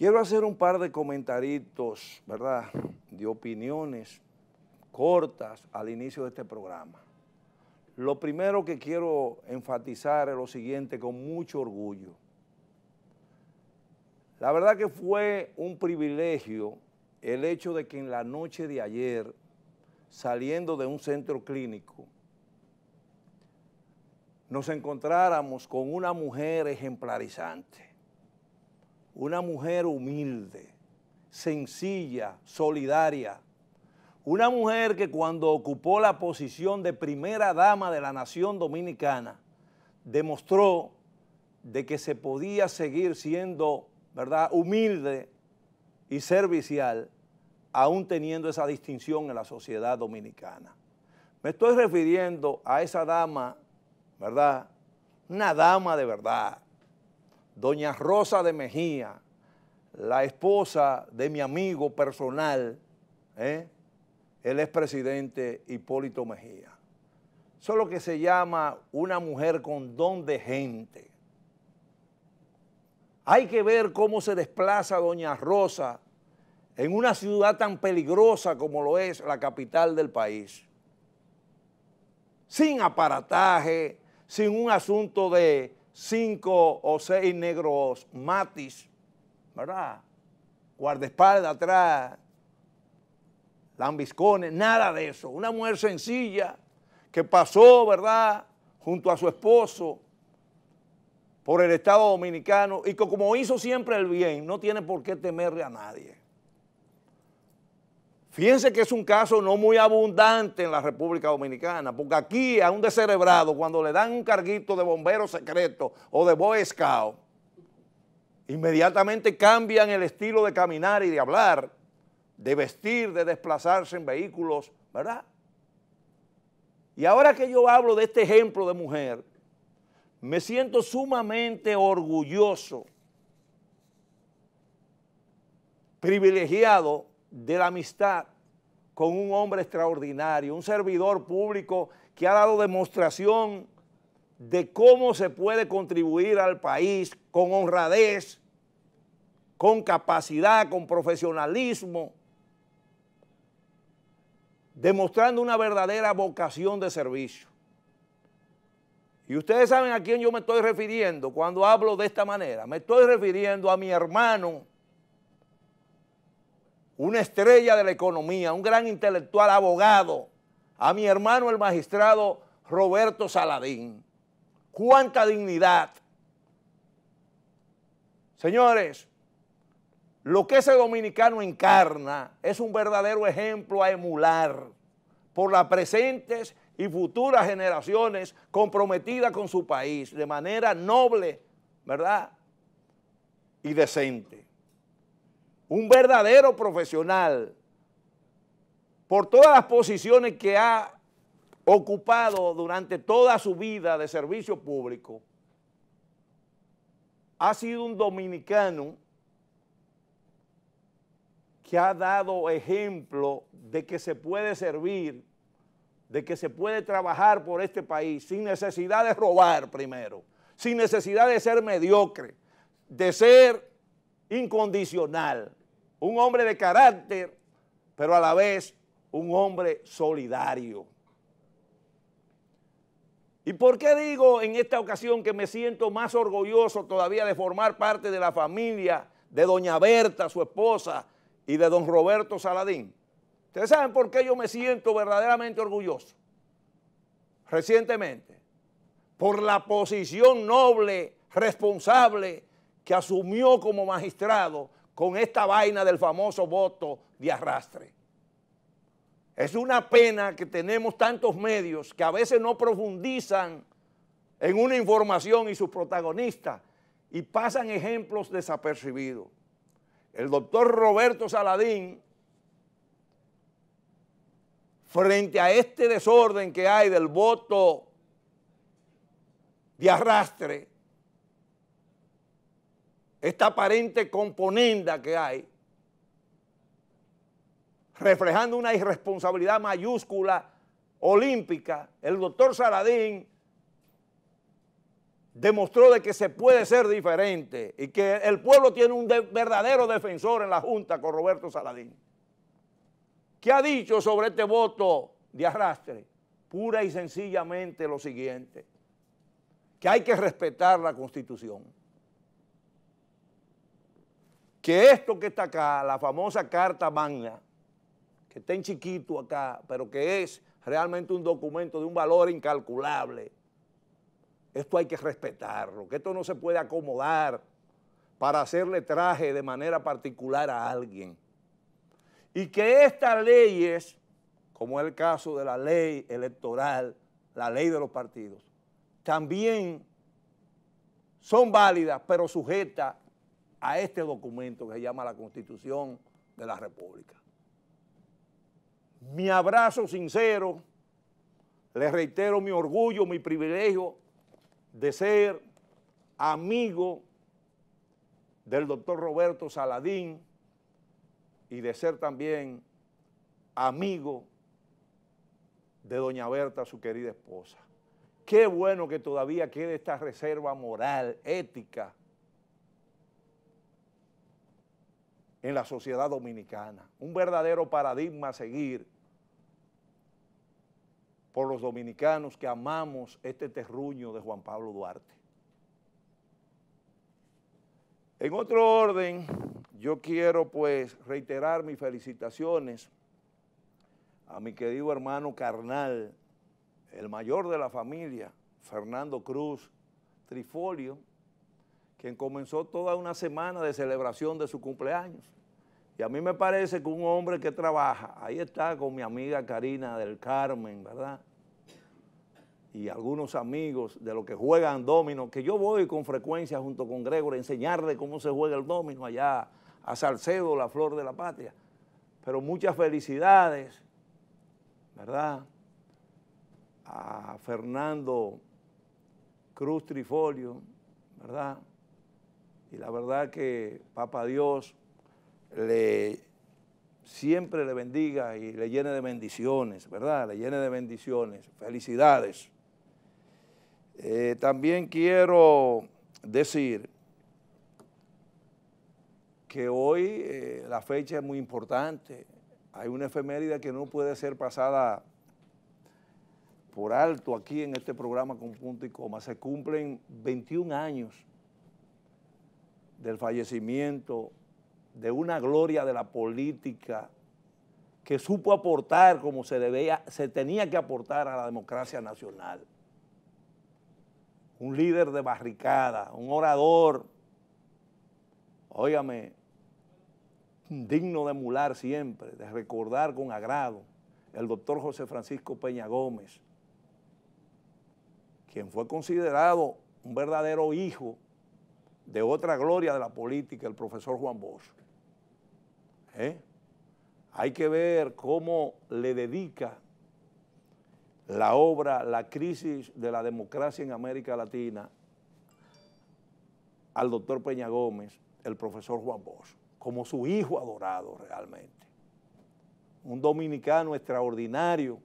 Quiero hacer un par de comentaritos, ¿verdad?, de opiniones cortas al inicio de este programa. Lo primero que quiero enfatizar es lo siguiente con mucho orgullo. La verdad que fue un privilegio el hecho de que en la noche de ayer, saliendo de un centro clínico, nos encontráramos con una mujer ejemplarizante una mujer humilde, sencilla, solidaria, una mujer que cuando ocupó la posición de primera dama de la nación dominicana, demostró de que se podía seguir siendo ¿verdad? humilde y servicial, aún teniendo esa distinción en la sociedad dominicana. Me estoy refiriendo a esa dama, ¿verdad? Una dama de verdad, doña Rosa de Mejía, la esposa de mi amigo personal, ¿eh? el expresidente Hipólito Mejía. Eso es lo que se llama una mujer con don de gente. Hay que ver cómo se desplaza doña Rosa en una ciudad tan peligrosa como lo es la capital del país. Sin aparataje, sin un asunto de cinco o seis negros matis, ¿verdad? Guardaespaldas atrás, lambiscones, nada de eso. Una mujer sencilla que pasó, ¿verdad?, junto a su esposo por el Estado Dominicano y que como hizo siempre el bien, no tiene por qué temerle a nadie. Fíjense que es un caso no muy abundante en la República Dominicana, porque aquí a un descerebrado, cuando le dan un carguito de bombero secreto o de boy scout, inmediatamente cambian el estilo de caminar y de hablar, de vestir, de desplazarse en vehículos, ¿verdad? Y ahora que yo hablo de este ejemplo de mujer, me siento sumamente orgulloso, privilegiado de la amistad con un hombre extraordinario, un servidor público que ha dado demostración de cómo se puede contribuir al país con honradez, con capacidad, con profesionalismo, demostrando una verdadera vocación de servicio. Y ustedes saben a quién yo me estoy refiriendo cuando hablo de esta manera. Me estoy refiriendo a mi hermano, una estrella de la economía, un gran intelectual, abogado, a mi hermano el magistrado Roberto Saladín. ¡Cuánta dignidad! Señores, lo que ese dominicano encarna es un verdadero ejemplo a emular por las presentes y futuras generaciones comprometidas con su país de manera noble, ¿verdad? Y decente un verdadero profesional por todas las posiciones que ha ocupado durante toda su vida de servicio público, ha sido un dominicano que ha dado ejemplo de que se puede servir, de que se puede trabajar por este país sin necesidad de robar primero, sin necesidad de ser mediocre, de ser incondicional un hombre de carácter, pero a la vez un hombre solidario. ¿Y por qué digo en esta ocasión que me siento más orgulloso todavía de formar parte de la familia de doña Berta, su esposa, y de don Roberto Saladín? Ustedes saben por qué yo me siento verdaderamente orgulloso. Recientemente, por la posición noble, responsable que asumió como magistrado con esta vaina del famoso voto de arrastre. Es una pena que tenemos tantos medios que a veces no profundizan en una información y sus protagonistas y pasan ejemplos desapercibidos. El doctor Roberto Saladín, frente a este desorden que hay del voto de arrastre, esta aparente componenda que hay, reflejando una irresponsabilidad mayúscula, olímpica, el doctor Saladín demostró de que se puede ser diferente y que el pueblo tiene un verdadero defensor en la Junta con Roberto Saladín. ¿Qué ha dicho sobre este voto de arrastre? Pura y sencillamente lo siguiente, que hay que respetar la Constitución que esto que está acá, la famosa Carta Magna, que está en chiquito acá, pero que es realmente un documento de un valor incalculable, esto hay que respetarlo, que esto no se puede acomodar para hacerle traje de manera particular a alguien. Y que estas leyes, como es el caso de la ley electoral, la ley de los partidos, también son válidas, pero sujetas a este documento que se llama la Constitución de la República. Mi abrazo sincero, le reitero mi orgullo, mi privilegio de ser amigo del doctor Roberto Saladín y de ser también amigo de doña Berta, su querida esposa. Qué bueno que todavía quede esta reserva moral, ética, en la sociedad dominicana, un verdadero paradigma a seguir por los dominicanos que amamos este terruño de Juan Pablo Duarte. En otro orden, yo quiero pues reiterar mis felicitaciones a mi querido hermano carnal, el mayor de la familia, Fernando Cruz Trifolio, quien comenzó toda una semana de celebración de su cumpleaños. Y a mí me parece que un hombre que trabaja, ahí está con mi amiga Karina del Carmen, ¿verdad? Y algunos amigos de los que juegan domino, que yo voy con frecuencia junto con Gregor a enseñarle cómo se juega el domino allá a Salcedo, la flor de la patria. Pero muchas felicidades, ¿verdad? A Fernando Cruz Trifolio, ¿verdad? Y la verdad que Papa Dios le, siempre le bendiga y le llene de bendiciones, ¿verdad? Le llene de bendiciones. Felicidades. Eh, también quiero decir que hoy eh, la fecha es muy importante. Hay una efeméride que no puede ser pasada por alto aquí en este programa con punto y coma. Se cumplen 21 años del fallecimiento de una gloria de la política que supo aportar como se debía, se tenía que aportar a la democracia nacional. Un líder de barricada, un orador, óigame, digno de emular siempre, de recordar con agrado, el doctor José Francisco Peña Gómez, quien fue considerado un verdadero hijo de otra gloria de la política, el profesor Juan Bosch. ¿eh? Hay que ver cómo le dedica la obra, la crisis de la democracia en América Latina al doctor Peña Gómez, el profesor Juan Bosch, como su hijo adorado realmente. Un dominicano extraordinario,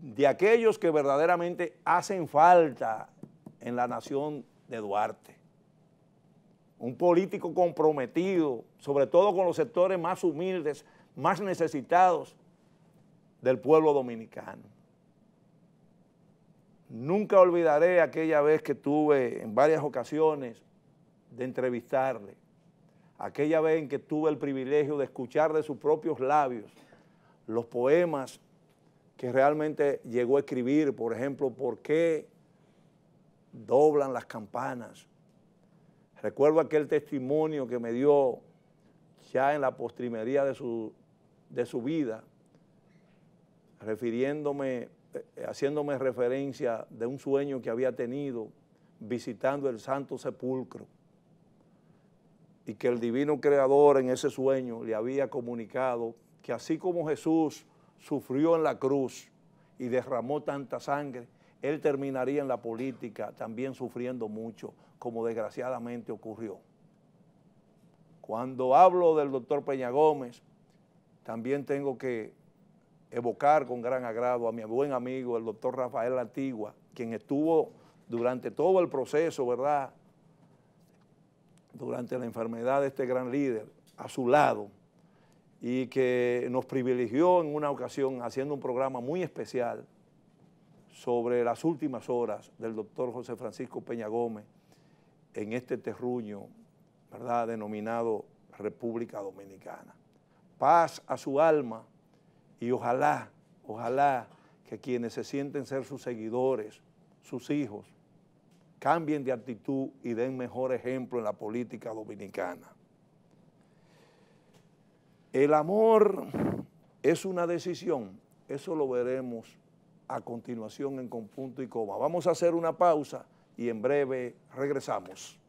de aquellos que verdaderamente hacen falta en la nación de Duarte un político comprometido, sobre todo con los sectores más humildes, más necesitados del pueblo dominicano. Nunca olvidaré aquella vez que tuve en varias ocasiones de entrevistarle, aquella vez en que tuve el privilegio de escuchar de sus propios labios los poemas que realmente llegó a escribir, por ejemplo, ¿por qué doblan las campanas? Recuerdo aquel testimonio que me dio ya en la postrimería de su, de su vida, refiriéndome, eh, haciéndome referencia de un sueño que había tenido visitando el Santo Sepulcro y que el divino creador en ese sueño le había comunicado que así como Jesús sufrió en la cruz y derramó tanta sangre, él terminaría en la política también sufriendo mucho, como desgraciadamente ocurrió. Cuando hablo del doctor Peña Gómez, también tengo que evocar con gran agrado a mi buen amigo, el doctor Rafael Antigua, quien estuvo durante todo el proceso, ¿verdad? Durante la enfermedad de este gran líder, a su lado, y que nos privilegió en una ocasión haciendo un programa muy especial sobre las últimas horas del doctor José Francisco Peña Gómez en este terruño, ¿verdad?, denominado República Dominicana. Paz a su alma y ojalá, ojalá que quienes se sienten ser sus seguidores, sus hijos, cambien de actitud y den mejor ejemplo en la política dominicana. El amor es una decisión, eso lo veremos a continuación en Punto y Coma. Vamos a hacer una pausa y en breve regresamos.